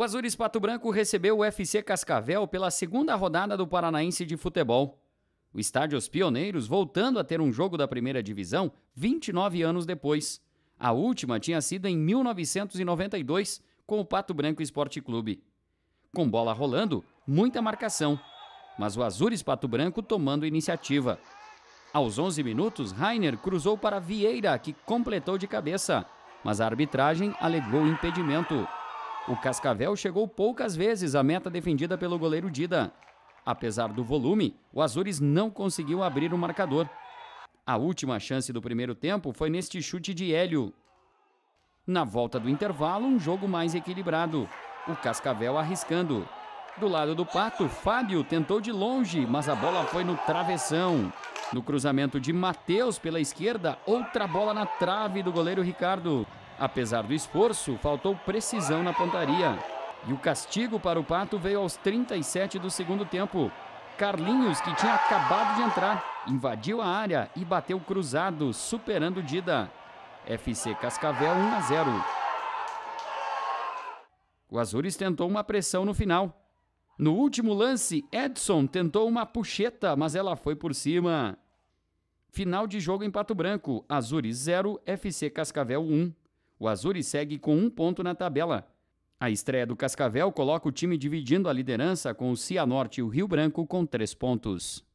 O Azul Pato Branco recebeu o FC Cascavel pela segunda rodada do Paranaense de Futebol. O estádio Os Pioneiros voltando a ter um jogo da primeira divisão 29 anos depois. A última tinha sido em 1992 com o Pato Branco Esporte Clube. Com bola rolando, muita marcação, mas o Azul Pato Branco tomando iniciativa. Aos 11 minutos, Rainer cruzou para Vieira, que completou de cabeça, mas a arbitragem alegou impedimento. O Cascavel chegou poucas vezes à meta defendida pelo goleiro Dida. Apesar do volume, o Azures não conseguiu abrir o marcador. A última chance do primeiro tempo foi neste chute de Hélio. Na volta do intervalo, um jogo mais equilibrado. O Cascavel arriscando. Do lado do Pato, Fábio tentou de longe, mas a bola foi no travessão. No cruzamento de Matheus pela esquerda, outra bola na trave do goleiro Ricardo. Apesar do esforço, faltou precisão na pontaria. E o castigo para o Pato veio aos 37 do segundo tempo. Carlinhos, que tinha acabado de entrar, invadiu a área e bateu cruzado, superando Dida. FC Cascavel 1 a 0. O Azures tentou uma pressão no final. No último lance, Edson tentou uma puxeta, mas ela foi por cima. Final de jogo em Pato Branco, Azures 0, FC Cascavel 1. O Azuri segue com um ponto na tabela. A estreia do Cascavel coloca o time dividindo a liderança com o Cianorte e o Rio Branco com três pontos.